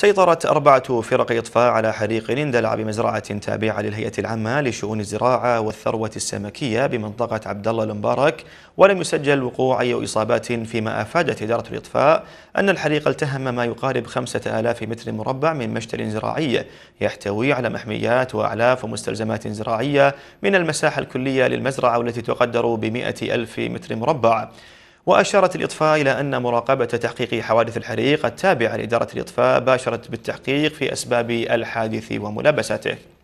سيطرت أربعة فرق إطفاء على حريق اندلع بمزرعة تابعة للهيئة العامة لشؤون الزراعة والثروة السمكية بمنطقة عبد الله المبارك ولم يسجل وقوع أي إصابات فيما أفادت إدارة الإطفاء أن الحريق التهم ما يقارب 5000 متر مربع من مشتل زراعي يحتوي على محميات وأعلاف ومستلزمات زراعية من المساحة الكلية للمزرعة والتي تقدر بمئة ألف متر مربع وأشارت الإطفاء إلى أن مراقبة تحقيق حوادث الحريق التابعة لإدارة الإطفاء باشرت بالتحقيق في أسباب الحادث وملابساته